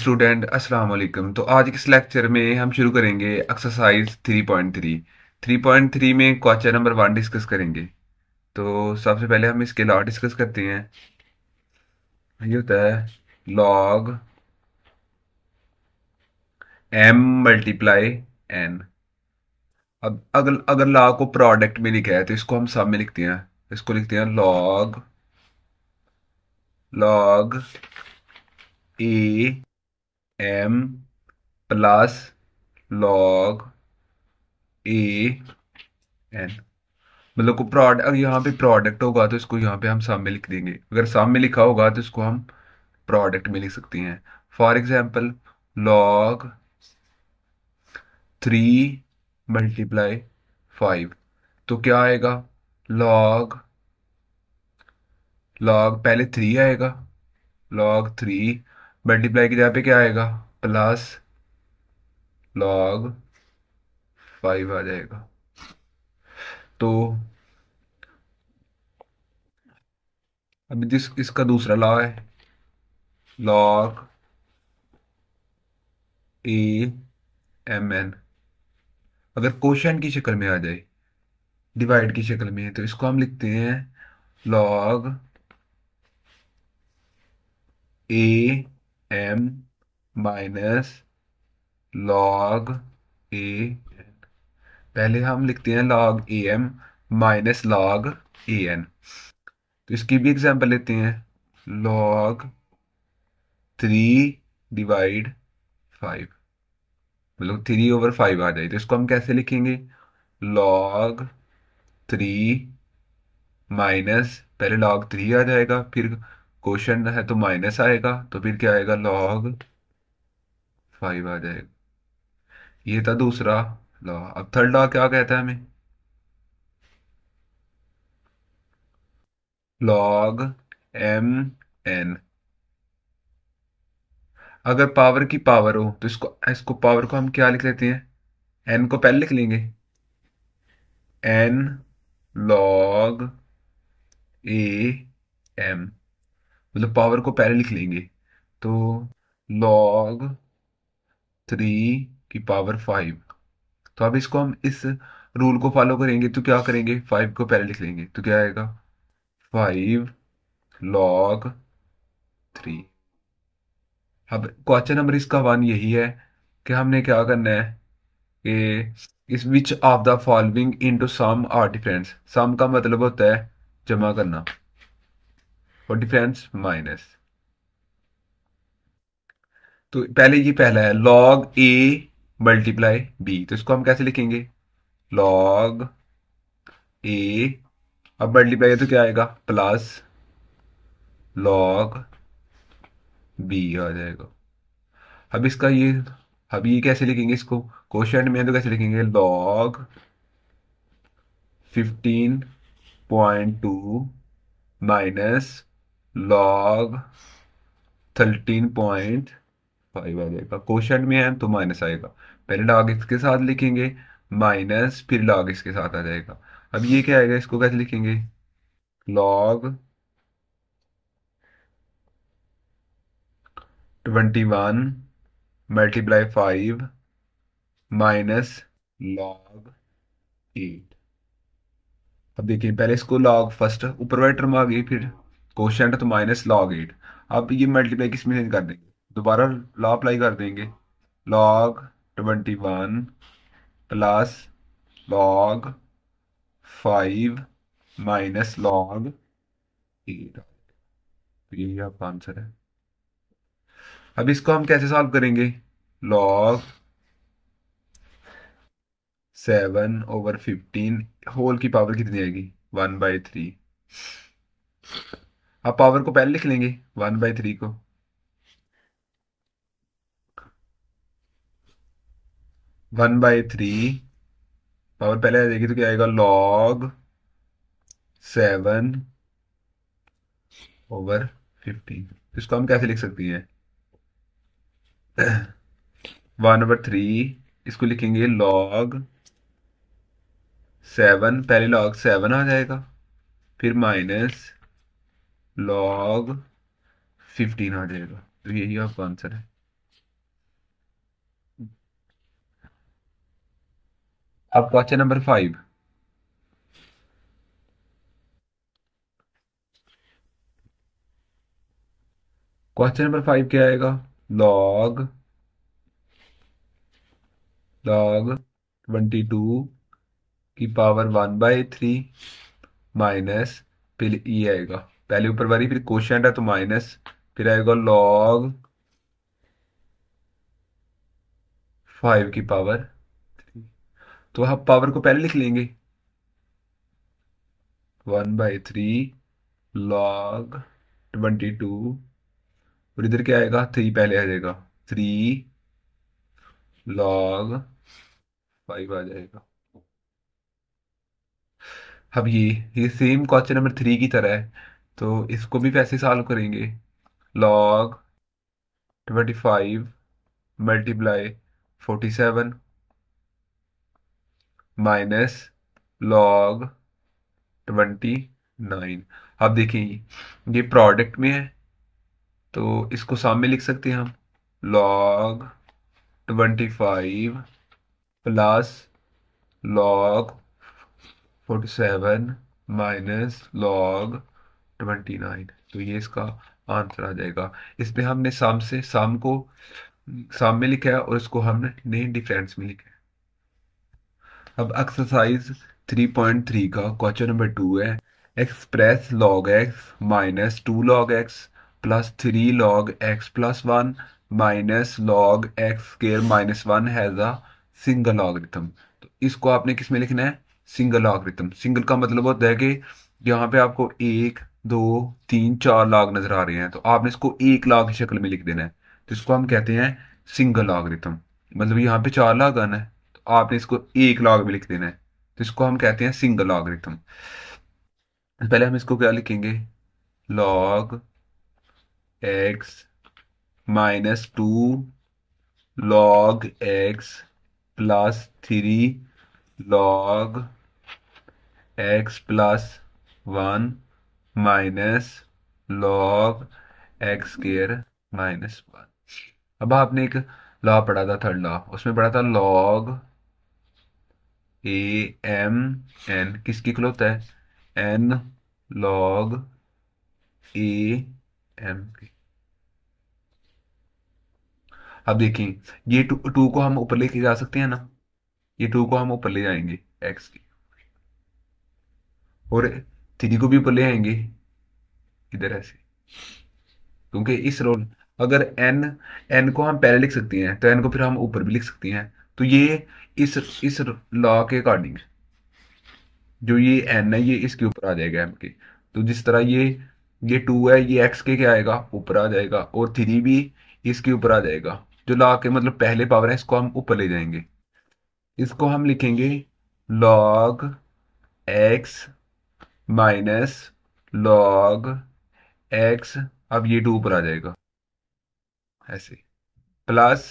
student अस्सलाम वालेकुम तो आज के इस लेक्चर में हम शुरू करेंगे एक्सरसाइज 3.3 3.3 में क्वेश्चन नंबर वन डिस्कस करेंगे तो सबसे पहले हम इसके लॉ डिस्कस करते हैं ये होता है लॉग एम मल्टीप्लाई एन अब अगर अगर लॉ को प्रोडक्ट में लिखा है तो इसको हम सब में लिखते हैं इसको लिखते हैं log log A M plus log A N मतलब को प्रोडक्ट अगर यहाँ पे प्रोडक्ट होगा तो इसको यहाँ पे हम सम में लिख देंगे अगर सम में लिखा होगा तो इसको हम प्रोडक्ट में लिख सकते हैं for example log three multiply five तो क्या आएगा लॉग लॉग पहले थ्री आएगा लॉग थ्री मल्टीप्लाई की जगह पे क्या आएगा प्लस लॉग फाइव आ जाएगा तो अभी जिस इसका दूसरा लॉ है लॉग ए एम एन अगर क्वेश्चन की शक्ल में आ जाए डिवाइड की शक्ल में तो इसको हम लिखते हैं log A M minus log A पहले हम लिखते हैं लॉग ए एम माइनस लॉग ए एन तो इसकी भी एग्जांपल लेते हैं लॉग थ्री डिवाइड फाइव मतलब थ्री ओवर फाइव आ जाए तो इसको हम कैसे लिखेंगे लॉग थ्री माइनस पहले लॉग थ्री आ जाएगा फिर क्वेश्चन है तो माइनस आएगा तो फिर क्या आएगा लॉग फाइव आ जाएगा ये था दूसरा लॉ अब थर्ड लॉ क्या कहता है हमें लॉग एम एन अगर पावर की पावर हो तो इसको इसको पावर को हम क्या लिख लेते हैं एन को पहले लिख लेंगे एन लॉग ए एम मतलब पावर को पहले लिख लेंगे तो लॉग थ्री की पावर फाइव तो अब इसको हम इस रूल को फॉलो करेंगे तो क्या करेंगे फाइव को पहले लिख लेंगे तो क्या आएगा फाइव लॉग थ्री अब क्वेश्चन नंबर इसका वन यही है कि हमने क्या करना है कि इस which of the following into sum or difference sum का मतलब होता है जमा करना और डिफेंस माइनस तो पहले ये पहला है लॉग ए मल्टीप्लाई बी तो इसको हम कैसे लिखेंगे लॉग ए अब मल्टीप्लाई तो क्या आएगा प्लस लॉग बी आ जाएगा अब इसका ये अब ये कैसे लिखेंगे इसको क्वेश्चन में तो कैसे लिखेंगे log fifteen point two minus log thirteen point five आ जाएगा क्वेश्चन में है तो माइनस आएगा पहले लॉग इसके साथ लिखेंगे माइनस फिर लॉग इसके साथ आ जाएगा अब ये क्या आएगा इसको कैसे लिखेंगे log twenty one multiply five minus log eight अब देखिए पहले इसको लॉग फर्स्ट ऊपर वाले टर्म आ गई फिर क्वेश्चन तो माइनस लॉग एट अब ये मल्टीप्लाई किस में कर देंगे दोबारा लॉ अप्लाई कर देंगे log twenty one plus log five minus log eight यही आपका आंसर है अब इसको हम कैसे सॉल्व करेंगे log seven over fifteen whole की पावर कितनी आएगी वन बाई थ्री आप पावर को पहले लिख लेंगे वन बाई थ्री को वन बाय थ्री पावर पहले आ जाएगी तो क्या आएगा लॉग सेवन ओवर फिफ्टीन इसको हम कैसे लिख सकती हैं वन ओवर थ्री इसको लिखेंगे लॉग सेवन पहले लॉग सेवन आ जाएगा फिर माइनस लॉग फिफ्टीन आ जाएगा तो यही आपका आंसर है अब question number five question number five क्या आएगा लॉग लॉग ट्वेंटी टू की power one by three minus फिर ई e आएगा पहले ऊपर वाली फिर क्वेश्चन है तो माइनस फिर आएगा लॉग फाइव की पावर थ्री तो हम पावर को पहले लिख लेंगे one by three log twenty two और इधर क्या आएगा थ्री पहले आ जाएगा थ्री लॉग फाइव आ जाएगा अब ये ये सेम क्वेश्चन नंबर थ्री की तरह है तो इसको भी वैसे सॉल्व करेंगे log twenty five multiply forty seven minus log twenty nine अब देखिए ये प्रोडक्ट में है तो इसको सामने लिख सकते हैं हम log twenty five plus log forty seven minus log twenty nine तो ये इसका आंसर आ जाएगा इसमें हमने साम से साम को साम में लिखा है और इसको हमने डिफरेंस में लिखा है अब एक्सरसाइज थ्री पॉइंट थ्री का क्वेश्चन नंबर टू है express log x minus two log x plus three log x plus one minus log x square minus one has a single logarithm तो इसको आपने किस में लिखना है सिंगल लॉगरिथम सिंगल का मतलब होता है कि यहाँ पे आपको एक दो तीन चार लाग नजर आ रहे हैं तो आपने इसको एक लाग की शक्ल में लिख देना है तो इसको हम कहते हैं सिंगल लाग रिथम मतलब यहाँ पे चार लाग आना है तो आपने इसको एक लाग में लिख देना है तो इसको हम कहते हैं सिंगल लाग रिथम पहले हम इसको क्या लिखेंगे log x minus two log x plus three log x plus one minus log x square minus one अब आपने एक लॉ पढ़ा था थर्ड लॉ उसमें पढ़ा था लॉग ए एम एन किसकी इक्वल है एन लॉग ए एम के अब देखें ये टू टू को हम ऊपर लेके जा सकते हैं ना ये टू को हम ऊपर ले जाएंगे एक्स की और थ्री को भी ऊपर ले आएंगे इधर ऐसे क्योंकि इस रोल अगर एन एन को हम पहले लिख सकते हैं तो एन को फिर हम ऊपर भी लिख सकते हैं तो ये इस इस लॉ के अकॉर्डिंग जो ये एन है ये इसके ऊपर आ जाएगा एम के तो जिस तरह ये ये टू है ये एक्स के क्या आएगा ऊपर आ जाएगा और थ्री भी इसके ऊपर आ जाएगा जो लॉ के मतलब पहले पावर है इसको हम ऊपर ले जाएंगे इसको हम लिखेंगे log x minus log x अब ये टू ऊपर आ जाएगा ऐसे plus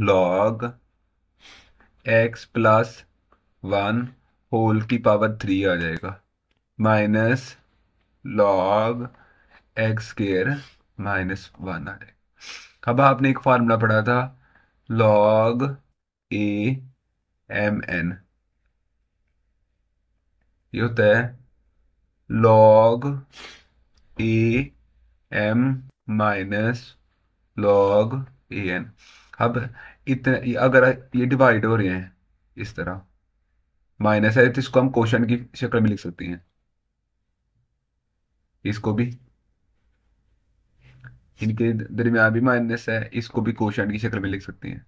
log x plus one whole की पावर थ्री आ जाएगा minus log x square minus one आ जाएगा अब आपने एक फार्मूला पढ़ा था log A M N log log M minus log A N अब इतने अगर ये डिवाइड हो रहे हैं इस तरह माइनस है तो इसको हम क्वेश्चन की शक्ल में लिख सकते हैं इसको भी इनके दरमियान भी माइनस है इसको भी क्वेश्चन की शक्ल में लिख सकते हैं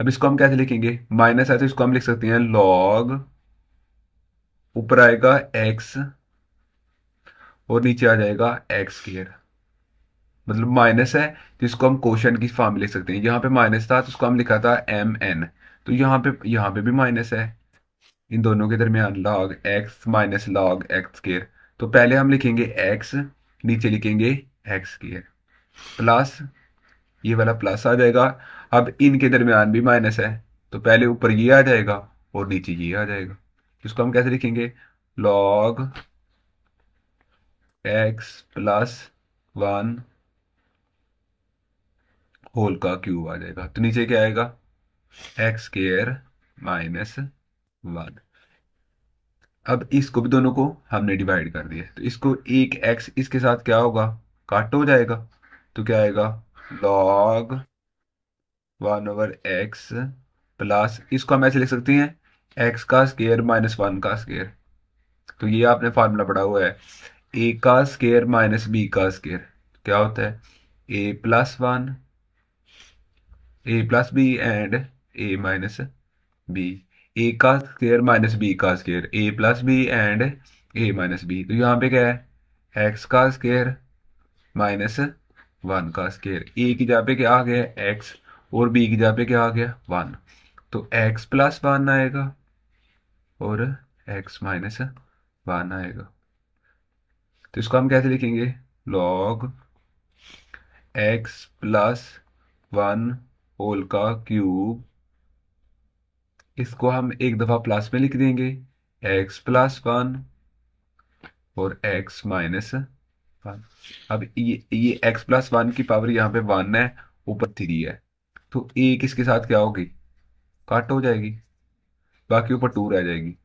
अब इसको हम कैसे लिखेंगे माइनस है तो इसको हम लिख सकते हैं लॉग ऊपर आएगा एक्स और नीचे आ जाएगा एक्स केयर मतलब माइनस है तो इसको हम क्वेश्चन की फॉर्म लिख सकते हैं यहां पे माइनस था तो उसको हम लिखा था एम एन तो यहाँ पे यहां पे भी माइनस है इन दोनों के दरमियान log x minus log x square तो पहले हम लिखेंगे एक्स नीचे लिखेंगे एक्स केयर प्लस ये वाला प्लस आ जाएगा अब इनके दरमियान भी माइनस है तो पहले ऊपर ये आ जाएगा और नीचे ये आ जाएगा इसको हम कैसे लिखेंगे log x plus one whole का क्यूब आ जाएगा तो नीचे क्या आएगा एक्स स्केयर माइनस वन अब इसको भी दोनों को हमने डिवाइड कर दिया तो इसको एक एक्स इसके साथ क्या होगा काट हो जाएगा तो क्या आएगा log one over x plus इसको हम ऐसे लिख सकते हैं एक्स का स्केयर माइनस वन का स्केयर तो ये आपने फार्मूला पढ़ा हुआ है ए का स्केयर माइनस बी का स्केयर क्या होता है A plus one A plus B and A minus B A का स्केयर माइनस बी का square A plus B and A minus B तो यहाँ पे क्या है एक्स का स्केयर माइनस वन का स्केयर ए की जहाँ पे क्या आ गया एक्स और बी की जगह पे क्या आ गया वन तो एक्स प्लस वन आएगा और एक्स माइनस वन आएगा तो इसको हम कैसे लिखेंगे log x plus one whole का क्यूब इसको हम एक दफ़ा प्लस में लिख देंगे एक्स प्लस वन और एक्स माइनस वन अब ये ये एक्स प्लस वन की पावर यहाँ पे वन है ऊपर थ्री है तो एक इसके साथ क्या होगी काट हो जाएगी बाकी ऊपर टू रह जाएगी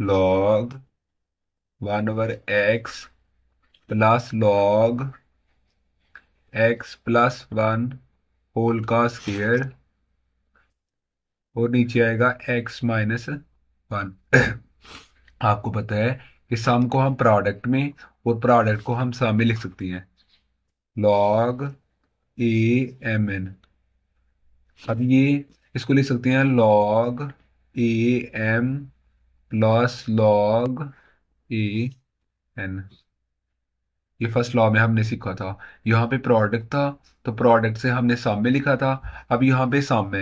log one over x plus log x plus one whole का स्केयर और नीचे आएगा एक्स माइनस वन आपको पता है कि सम को हम प्रोडक्ट में और प्रोडक्ट को हम सम में लिख सकती हैं लॉग ए एम एन अब ये इसको लिख सकते हैं log A M plus log A N ये फर्स्ट लॉ में हमने सीखा था यहाँ पे प्रोडक्ट था तो प्रोडक्ट से हमने साम में लिखा था अब यहाँ पे साम में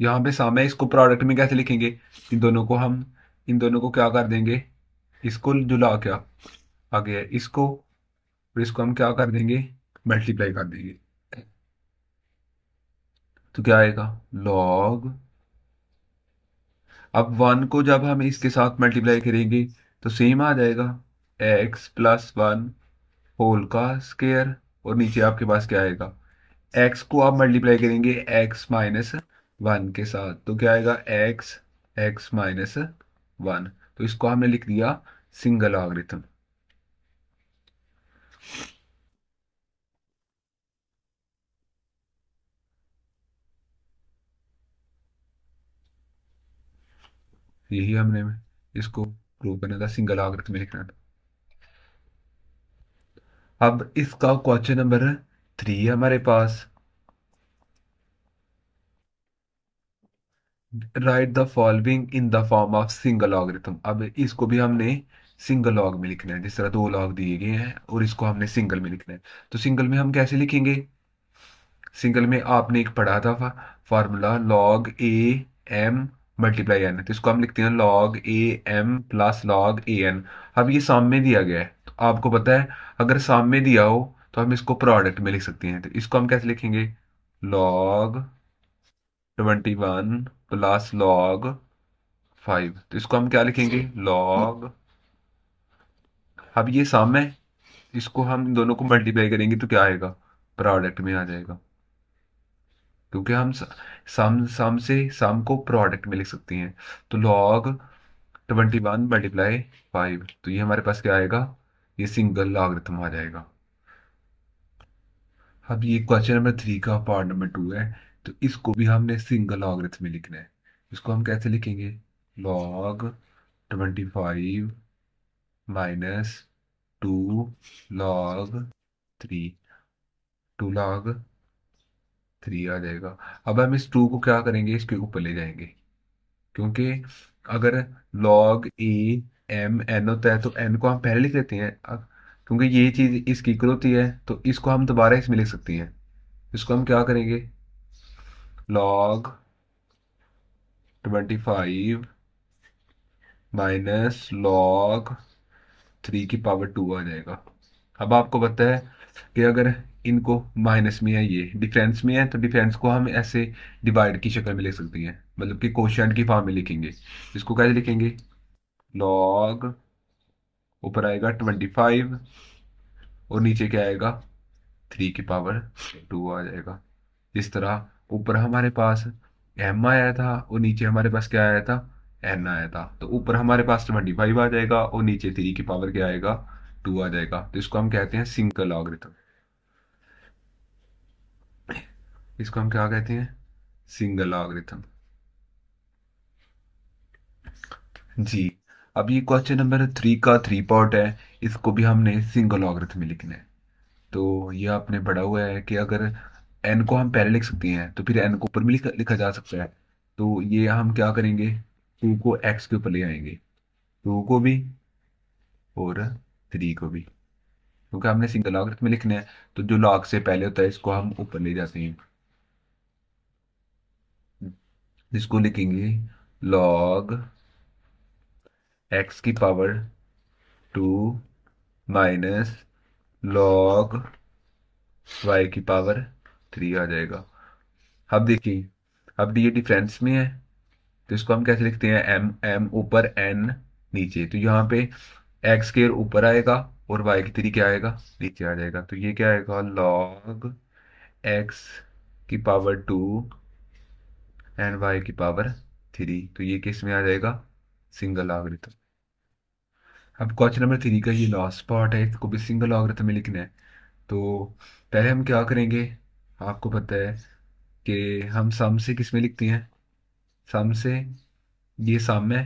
यहाँ पे साम है इसको प्रोडक्ट में कैसे लिखेंगे इन दोनों को हम इन दोनों को क्या कर देंगे इसको जुला क्या आगे है इसको और इसको हम क्या कर देंगे मल्टीप्लाई कर देंगे तो क्या आएगा लॉग अब वन को जब हम इसके साथ मल्टीप्लाई करेंगे तो सेम आ जाएगा एक्स प्लस वन होल का स्केयर और नीचे आपके पास क्या आएगा एक्स को आप मल्टीप्लाई करेंगे एक्स माइनस वन के साथ तो क्या आएगा एक्स एक्स माइनस वन तो इसको हमने लिख दिया सिंगल आग्रिथम यही हमने में इसको प्रूव करना था सिंगल आग्रत में लिखना था अब इसका क्वेश्चन नंबर थ्री है हमारे पास write the following in the form of single logarithm अब इसको भी हमने सिंगल लॉग में लिखना है जिस तरह दो लॉग दिए गए हैं और इसको हमने सिंगल में लिखना है तो सिंगल में हम कैसे लिखेंगे सिंगल में आपने एक पढ़ा था फार्मूला लॉग ए एम मल्टीप्लाई एन तो इसको हम लिखते हैं log A M plus log A N अब ये साम में दिया गया है तो आपको पता है अगर साम में दिया हो तो हम इसको प्रोडक्ट में लिख सकते हैं तो इसको हम कैसे लिखेंगे log twenty one plus log five तो इसको हम क्या लिखेंगे लॉग अब ये सम है इसको हम दोनों को मल्टीप्लाई करेंगे तो क्या आएगा प्रोडक्ट में आ जाएगा तो क्योंकि हम सम सम से सम को प्रोडक्ट में लिख सकते हैं तो log twenty one multiply five तो ये हमारे पास क्या आएगा ये सिंगल रिथम आ जाएगा अब ये क्वेश्चन नंबर थ्री का पार्ट नंबर टू है तो इसको भी हमने सिंगल रिथम में लिखना है इसको हम कैसे लिखेंगे log twenty five minus two log three two log three आ जाएगा अब हम इस टू को क्या करेंगे इसके ऊपर ले जाएंगे क्योंकि अगर लॉग ए एम एन होता है तो एन को हम पहले लिख लेते हैं क्योंकि ये चीज़ इसकी इक्वल होती है तो इसको हम दोबारा इसमें लिख सकते हैं इसको हम क्या करेंगे log twenty five minus log three की पावर टू आ जाएगा अब आपको पता है कि अगर इनको माइनस में है ये डिफरेंस में है तो डिफरेंस को हम ऐसे डिवाइड की शक्ल में लिख सकते हैं मतलब कि क्वेश्चन की फॉर्म में लिखेंगे इसको कैसे लिखेंगे लॉग ऊपर आएगा ट्वेंटी फाइव और नीचे क्या आएगा थ्री की पावर टू आ जाएगा इस तरह ऊपर हमारे पास एम आया था और नीचे हमारे पास क्या आया था एन आया था तो ऊपर हमारे पास ट्वेंटी फाइव आ जाएगा और नीचे थ्री की पावर क्या आएगा टू आ जाएगा तो इसको हम कहते हैं सिंगल लॉगरिथम इसको हम क्या कहते हैं सिंगल लॉगरिथम जी अब ये क्वेश्चन नंबर थ्री का थ्री पार्ट है इसको भी हमने सिंगल लॉगरिथ में लिखना है तो ये आपने पढ़ा हुआ है कि अगर एन को हम पहले लिख सकते हैं तो फिर एन को ऊपर में लिखा जा सकता है तो ये हम क्या करेंगे टू को एक्स के ऊपर ले आएंगे टू को भी और थ्री को भी क्योंकि हमने सिंगल लॉगरिथ में लिखना है तो जो लॉग से पहले होता है इसको हम ऊपर ले जाते हैं इसको लिखेंगे लॉग एक्स की power two minus log y की पावर थ्री आ जाएगा अब देखिए अब ये डिफरेंस में है तो इसको हम कैसे लिखते हैं एम एम ऊपर एन नीचे तो यहाँ पे एक्स स्केयर ऊपर आएगा और वाई की थ्री क्या आएगा नीचे आ जाएगा तो ये क्या आएगा लॉग एक्स की पावर टू एंड वाई की पावर थ्री तो ये किस में आ जाएगा सिंगल लॉगरिथम अब क्वेश्चन नंबर थ्री का ये लास्ट पार्ट है इसको भी सिंगल लॉगरिथम में लिखना है तो पहले हम क्या करेंगे आपको पता है कि हम सम से किस में लिखते हैं सम से ये सम है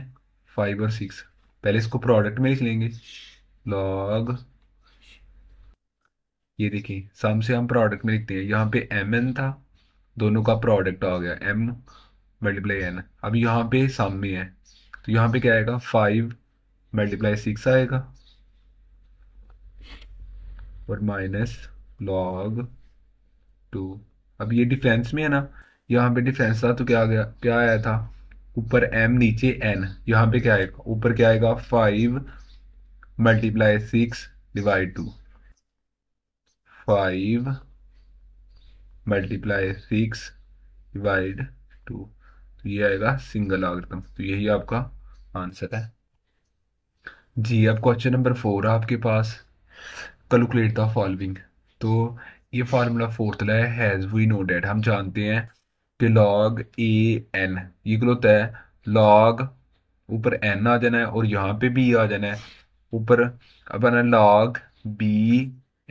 फाइव और सिक्स पहले इसको प्रोडक्ट में लिख लेंगे लॉग ये देखिए सम से हम प्रोडक्ट में लिखते हैं यहाँ पे एम एन था दोनों का प्रोडक्ट आ गया एम मल्टीप्लाई एन अब यहाँ पे सम में है तो यहाँ पे क्या आएगा फाइव मल्टीप्लाई सिक्स आएगा और माइनस लॉग टू अब ये डिफरेंस में है ना यहाँ पे डिफेंस था तो क्या आ गया क्या आया था ऊपर एम नीचे एन यहाँ पे क्या आएगा ऊपर क्या आएगा five multiply six divide two five multiply six divide two तो ये आएगा सिंगल आगरतम तो यही आपका आंसर है जी अब क्वेश्चन नंबर फोर आपके पास कैलकुलेट द फॉलोइंग तो ये formula fourth lies has we know that हम जानते हैं कि लॉग ए एन ये होता है लॉग ऊपर एन आ जाना है और यहाँ पे भी आ जाना है ऊपर अब लॉग बी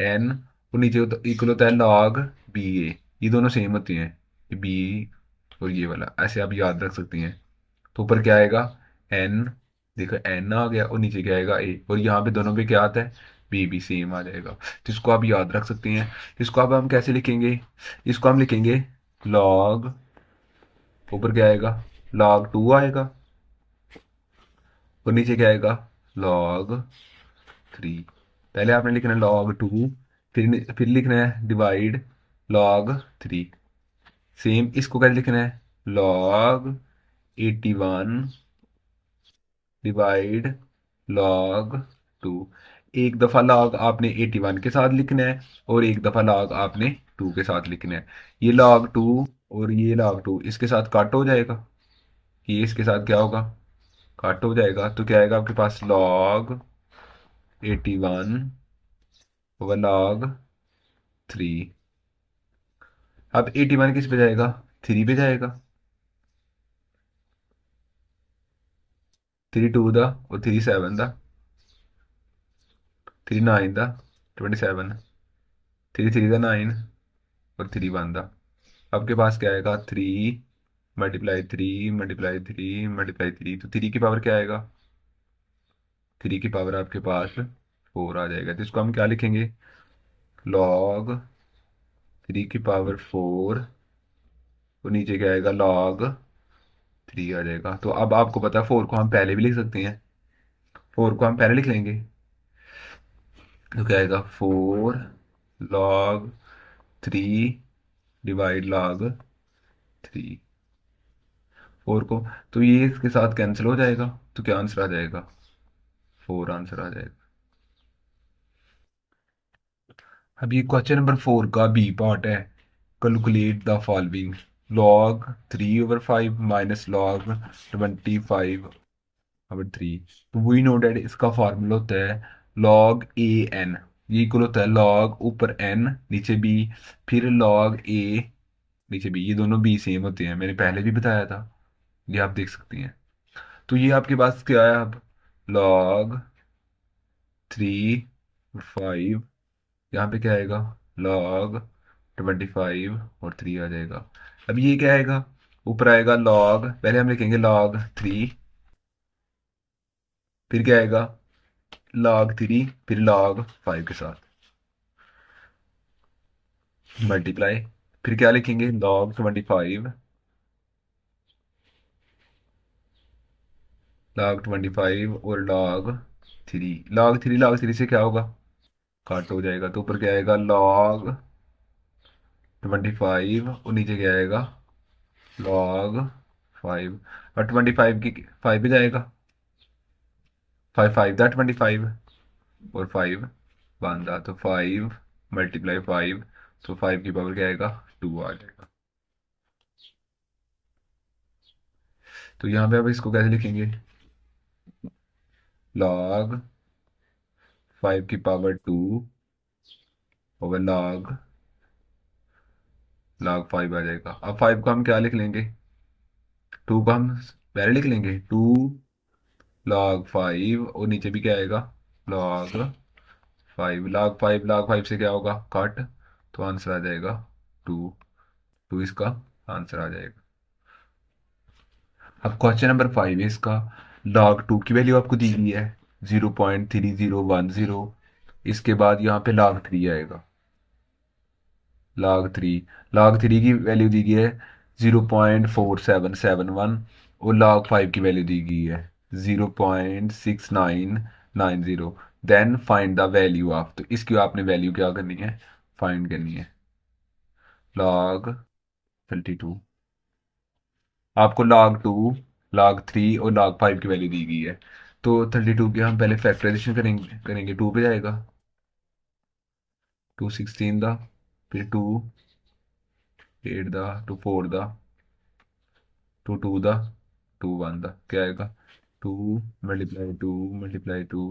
एन और नीचे इक्वल होता है लॉग बी ए ये दोनों सेम होती हैं बी और ये वाला ऐसे आप याद रख सकती हैं तो ऊपर क्या आएगा एन देखो एन आ गया और नीचे क्या आएगा ए और यहाँ पे दोनों पे क्या आता है बी भी सेम आ जाएगा तो इसको आप याद रख सकती हैं इसको अब हम कैसे लिखेंगे इसको हम लिखेंगे लॉग ऊपर क्या आएगा लॉग टू आएगा और नीचे क्या आएगा लॉग थ्री पहले आपने लिखना है लॉग टू फिर फिर लिखना है डिवाइड लॉग थ्री सेम इसको क्या लिखना है log eighty one divide log two एक दफ़ा लॉग आपने एटी वन के साथ लिखना है और एक दफ़ा लॉग आपने टू के साथ लिखने हैं ये लॉग टू और ये लॉग टू इसके साथ काट हो जाएगा ये इसके साथ क्या होगा काट हो जाएगा तो क्या आएगा आपके पास लॉग एटी वन व लॉग थ्री अब एटी वन किस पे जाएगा थ्री पे जाएगा थ्री टू का और थ्री सेवन का थ्री नाइन का ट्वेंटी सेवन थ्री थ्री द नाइन और थ्री वन था आपके पास क्या आएगा three multiply three multiply three multiply three तो थ्री की पावर क्या आएगा थ्री की पावर आपके पास फोर आ जाएगा तो इसको हम क्या लिखेंगे लॉग थ्री की पावर फोर और नीचे क्या आएगा लॉग थ्री आ जाएगा तो अब आपको पता है फोर को हम पहले भी लिख सकते हैं फोर को हम पहले लिख लेंगे तो क्या आएगा four log three divide log three four को तो ये इसके साथ कैंसिल हो जाएगा तो क्या आंसर आ जाएगा फोर आंसर आ जाएगा अब ये क्वेश्चन नंबर फोर का बी पार्ट है calculate the following log 3 over 5 minus log 25 over 3 तो वी नो डेट इसका फॉर्मूला होता है लॉग ए एन ये इक्वल होता है लॉग ऊपर एन नीचे बी फिर लॉग ए नीचे बी ये दोनों बी सेम होते हैं मैंने पहले भी बताया था ये आप देख सकती हैं तो ये आपके पास क्या आया अब लॉग थ्री फाइव यहाँ पे क्या आएगा लॉग ट्वेंटी फाइव और थ्री आ जाएगा अब ये क्या आएगा ऊपर आएगा लॉग पहले हम लिखेंगे लॉग थ्री फिर क्या आएगा लॉग थ्री फिर लॉग फाइव के साथ मल्टीप्लाई फिर क्या लिखेंगे log twenty five log twenty five और log three log three log three से क्या होगा काट हो जाएगा तो ऊपर क्या आएगा लॉग ट्वेंटी फाइव और नीचे क्या आएगा लॉग फाइव और ट्वेंटी फाइव की फाइव भी जाएगा फाइव फाइव दा ट्वेंटी फाइव और फाइव वन दा तो फाइव मल्टीप्लाई फाइव तो फाइव की पावर क्या आएगा टू आ जाएगा तो यहां पे आप इसको कैसे लिखेंगे लॉग फाइव की power two over log log five आ जाएगा अब फाइव को हम क्या लिख लेंगे टू को हम पहले लिख लेंगे टू लॉग फाइव और नीचे भी क्या आएगा log five log five log five से क्या होगा कट तो आंसर आ जाएगा टू टू इसका आंसर आ जाएगा अब क्वेश्चन नंबर फाइव है इसका लॉग टू की वैल्यू आपको दी गई है zero point three zero one zero इसके बाद यहाँ पे लॉग थ्री आएगा लॉग थ्री लॉग थ्री की वैल्यू दी गई है zero point four seven seven one और लॉग फाइव की वैल्यू दी गई है zero point six zero then find the value of तो इसकी आपने वैल्यू क्या करनी है फाइंड करनी है लॉग टू आपको लॉग टू लॉग थ्री और लॉग फाइव की वैल्यू दी गई है तो थर्टी टू की हम पहले फैक्टराइजेशन करेंगे करेंगे टू पे जाएगा टू सिक्सटीन दा फिर टू एट दा टू फोर दा टू टू दा टू वन दा क्या आएगा two multiply two multiply two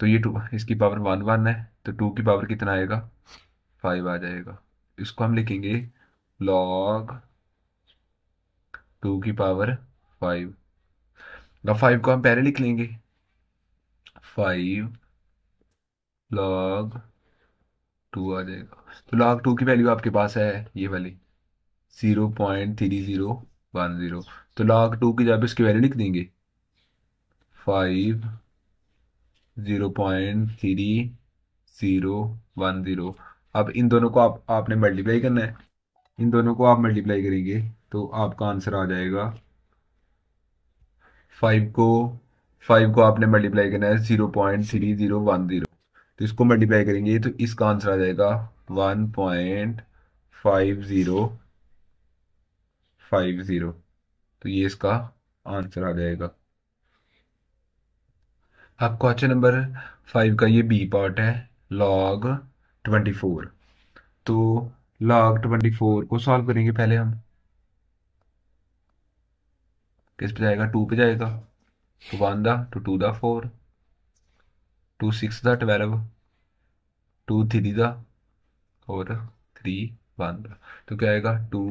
तो ये टू इसकी पावर वन वन है तो टू की पावर कितना आएगा फाइव आ जाएगा इसको हम लिखेंगे लॉग टू की पावर फाइव अब फाइव को हम पहले लिख लेंगे फाइव लॉग टू आ जाएगा तो लॉग टू की वैल्यू आपके पास है ये वाली zero point three zero one zero तो लाख टू की जब इसकी वैल्यू लिख देंगे five zero point three zero one zero अब इन दोनों को आप आपने मल्टीप्लाई करना है इन दोनों को आप मल्टीप्लाई करेंगे तो आपका आंसर आ जाएगा फाइव को फाइव को आपने मल्टीप्लाई करना है zero point three zero one zero तो इसको मल्टीप्लाई करेंगे तो इसका आंसर आ जाएगा one point five zero five zero तो ये इसका आंसर आ जाएगा अब क्वेश्चन नंबर फाइव का ये बी पार्ट है लॉग ट्वेंटी फोर तो लॉग ट्वेंटी फोर को सॉल्व करेंगे पहले हम किस पे जाएगा टू पे जाएगा तो वन दा टू तो टू दा फोर टू सिक्स दा ट्वेल्व टू थ्री दा और थ्री वन दा तो क्या आएगा two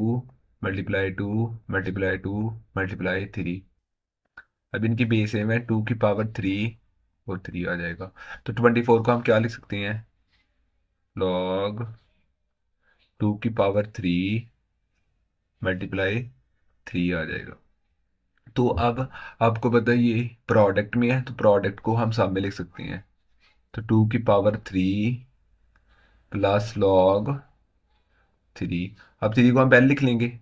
multiply two multiply two multiply three अब इनकी बेस सेम है टू की पावर थ्री और थ्री आ जाएगा तो ट्वेंटी फोर को हम क्या लिख सकते हैं लॉग टू की पावर थ्री मल्टीप्लाई थ्री आ जाएगा तो अब आपको पता ये प्रोडक्ट में है तो प्रोडक्ट को हम सामने लिख सकते हैं तो टू की power three plus log three अब थ्री को हम पहले लिख लेंगे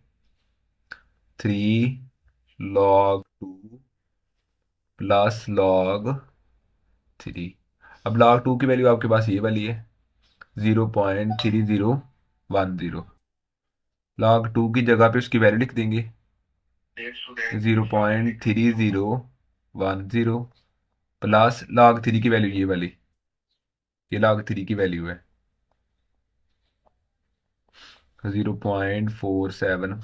three log two plus log three अब लॉग टू की वैल्यू आपके पास ये वाली है zero point three zero one zero log two की जगह पे उसकी वैल्यू लिख देंगे zero point three zero one zero plus log three की वैल्यू ये वाली ये लॉग थ्री की वैल्यू है zero point four seven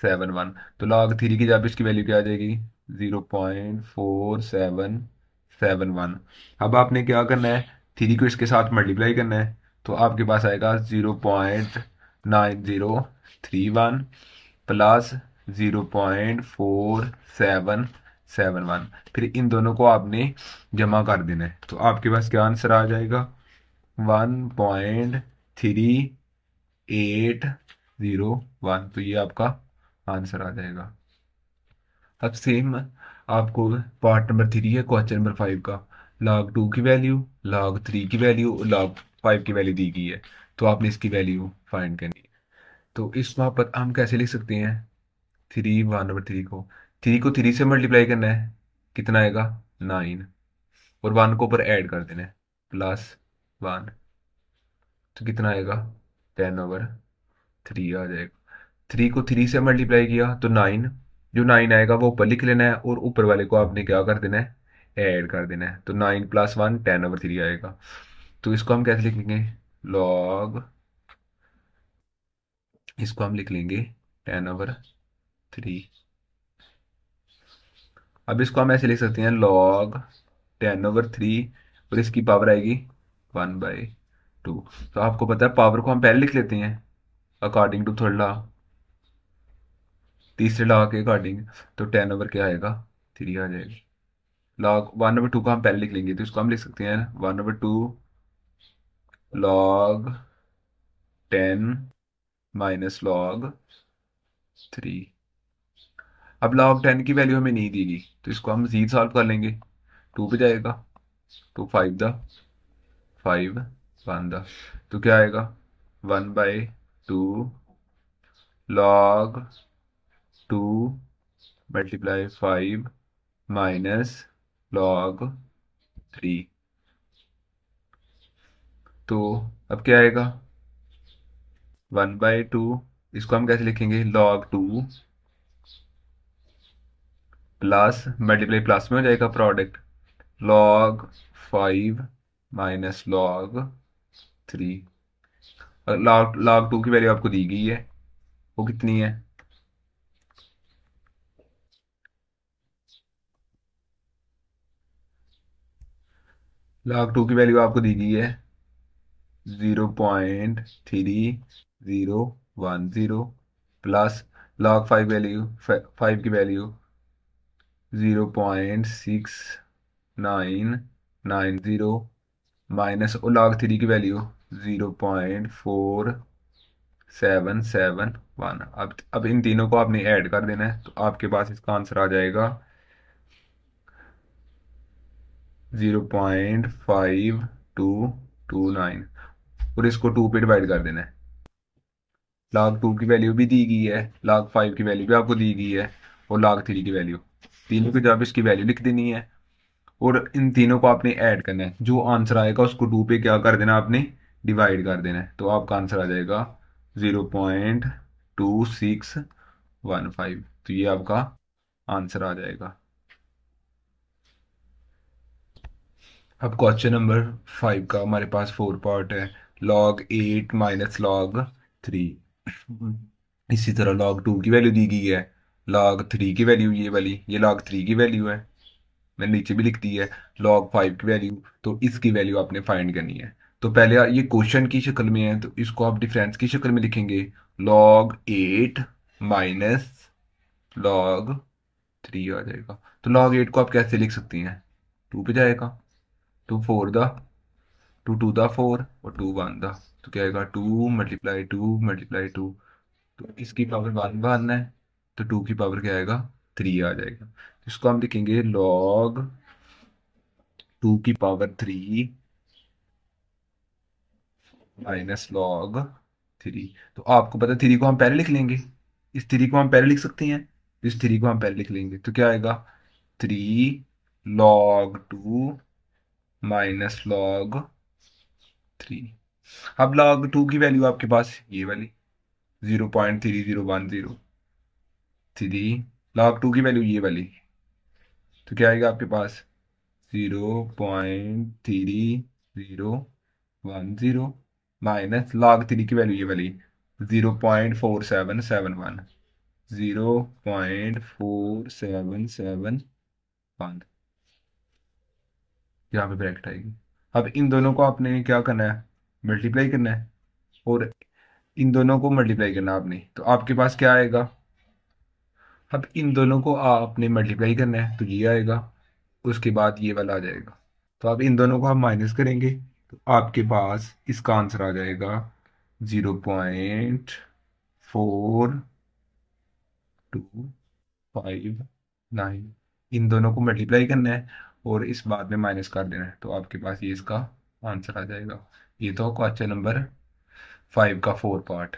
seven one तो लॉग थ्री की जब इसकी वैल्यू क्या आ जाएगी zero point four seven seven one अब आपने क्या करना है थ्री को इसके साथ मल्टीप्लाई करना है तो आपके पास आएगा zero point nine zero three one plus zero point four seven seven one फिर इन दोनों को आपने जमा कर देना है तो आपके पास क्या आंसर आ जाएगा one point three eight zero one तो ये आपका आंसर आ जाएगा अब सेम आपको पार्ट नंबर थ्री है क्वेश्चन नंबर फाइव का लॉग टू की वैल्यू लॉग थ्री की वैल्यू लॉग फाइव की वैल्यू दी गई है तो आपने इसकी वैल्यू फाइंड करनी है तो इस वहां पर हम कैसे लिख सकते हैं थ्री वन नंबर थ्री को थ्री को थ्री से मल्टीप्लाई करना है कितना आएगा नाइन और वन को ऊपर ऐड कर देना है प्लस वन तो कितना आएगा टेन ओवर थ्री आ जाएगा थ्री को थ्री से मल्टीप्लाई किया तो नाइन जो नाइन आएगा वो ऊपर लिख लेना है और ऊपर वाले को आपने क्या कर देना है ऐड कर देना है तो nine plus one ten over three आएगा तो इसको हम कैसे लिखेंगे लॉग इसको हम लिख लेंगे टेन ओवर थ्री अब इसको हम ऐसे लिख सकते हैं लॉग टेन ओवर थ्री और इसकी पावर आएगी वन बाई टू तो आपको पता है पावर को हम पहले लिख लेते हैं अकॉर्डिंग टू थर्ड लॉ तीसरे लॉ के अकॉर्डिंग तो टेन ओवर क्या आएगा थ्री आ जाएगा लॉग वन ओवर टू का हम पहले लिख लेंगे तो इसको हम लिख सकते हैं one over two log ten minus log three अब लॉग टेन की वैल्यू हमें नहीं दी गई तो इसको हम जीत सॉल्व कर लेंगे टू पे जाएगा टू फाइव द फाइव वन द तो क्या आएगा one by two log two multiply five minus log three तो अब क्या आएगा वन बाई टू इसको हम कैसे लिखेंगे log two plus multiply plus में हो जाएगा product log five minus log three log log two की वैल्यू आपको दी गई है वो कितनी है लॉग टू की वैल्यू आपको दी गई है zero point three zero one zero plus log five value five की value zero point six nine nine zero minus और लॉग थ्री की value zero point four seven seven one अब अब इन तीनों को आपने ऐड कर देना है तो आपके पास इसका आंसर आ जाएगा zero point five two two nine और इसको टू पे डिवाइड कर देना है लाख टू की वैल्यू भी दी गई है लाख फाइव की वैल्यू भी आपको दी गई है और लाख थ्री की वैल्यू तीनों की जब इसकी वैल्यू लिख देनी है और इन तीनों को आपने ऐड करना है जो आंसर आएगा उसको टू पे क्या कर देना आपने डिवाइड कर देना है तो आपका आंसर आ जाएगा zero point two six one five तो ये आपका आंसर आ जाएगा अब क्वेश्चन नंबर फाइव का हमारे पास फोर पार्ट है log eight minus log three इसी तरह लॉग टू की वैल्यू दी गई है लॉग थ्री की वैल्यू ये वाली ये लॉग थ्री की वैल्यू है मैंने नीचे भी लिख दी है लॉग फाइव की वैल्यू तो इसकी वैल्यू आपने फाइंड करनी है तो पहले ये क्वेश्चन की शक्ल में है तो इसको आप डिफरेंस की शक्ल में लिखेंगे log eight minus log three आ जाएगा तो लॉग एट को आप कैसे लिख सकती हैं टू पे जाएगा टू फोर द टू टू द फोर और टू वन द तो क्या आएगा two multiply two multiply two तो इसकी पावर वन वन है तो टू की पावर क्या आएगा थ्री आ जाएगा तो इसको हम लिखेंगे लॉग टू की power three minus log three तो आपको पता थ्री को हम पहले लिख लेंगे इस थ्री को हम पहले लिख सकते हैं इस थ्री को हम पहले लिख लेंगे तो क्या आएगा three log two minus log three अब लॉग टू की वैल्यू आपके पास ये वाली zero point three zero one zero three log two की वैल्यू ये वाली तो क्या आएगा आपके पास zero point three zero one zero minus log three की वैल्यू ये वाली zero point four seven seven one zero point four seven seven one यहाँ पे ब्रैकेट आएगी अब इन दोनों को आपने क्या करना है मल्टीप्लाई करना है और इन दोनों को मल्टीप्लाई करना आपने तो आपके पास क्या आएगा अब इन दोनों को आपने मल्टीप्लाई करना है तो ये आएगा उसके बाद ये वाला आ जाएगा तो आप इन दोनों को आप माइनस करेंगे तो आपके पास इसका आंसर आ जाएगा zero point four two five nine इन दोनों को मल्टीप्लाई करना है और इस बात में माइनस कर देना है तो आपके पास ये इसका आंसर आ जाएगा ये तो क्वेश्चन नंबर फाइव का फोर पार्ट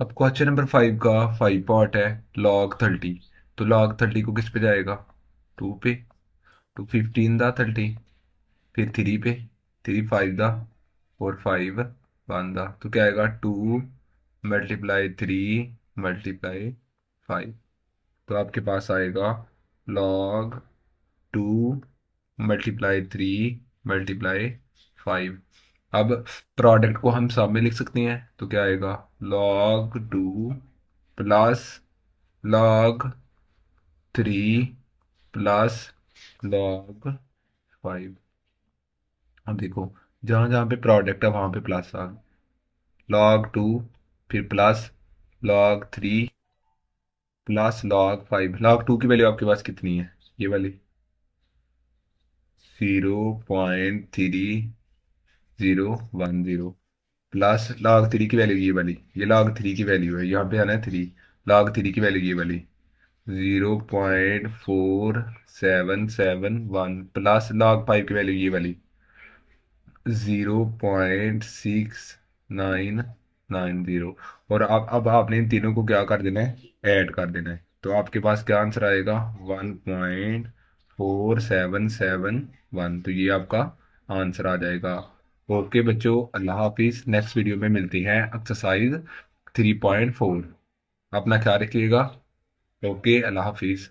अब क्वेश्चन नंबर फाइव का फाइव पार्ट है लॉग थर्टी तो लॉग थर्टी को किस पे जाएगा टू पे टू तो फिफ्टीन दा थर्टी फिर थ्री पे थ्री फाइव दा और फाइव वन दा तो क्या आएगा two multiply three multiply five तो आपके पास आएगा log 2 multiply three multiply five अब प्रोडक्ट को हम सामने लिख सकते हैं तो क्या आएगा log two plus log three plus log five अब देखो जहाँ जहाँ पे प्रोडक्ट है वहाँ पे प्लस आ लॉग टू फिर plus log three plus log five log two की वैल्यू आपके पास कितनी है ये वाली zero point three zero one zero plus log three की वैल्यू ये वाली ये लॉग थ्री की वैल्यू है यहाँ पे आना है थ्री लॉग थ्री की वैल्यू ये वाली zero point four seven seven one plus log five की वैल्यू ये वाली zero point six nine nine zero और अब अब आपने इन तीनों को क्या कर देना है ऐड कर देना है तो आपके पास क्या आंसर आएगा one point four seven seven one तो ये आपका आंसर आ जाएगा ओके बच्चों अल्लाह हाफिज़ नेक्स्ट वीडियो में मिलती है एक्सरसाइज थ्री पॉइंट फोर अपना ख्याल रखिएगा ओके अल्लाह हाफिज़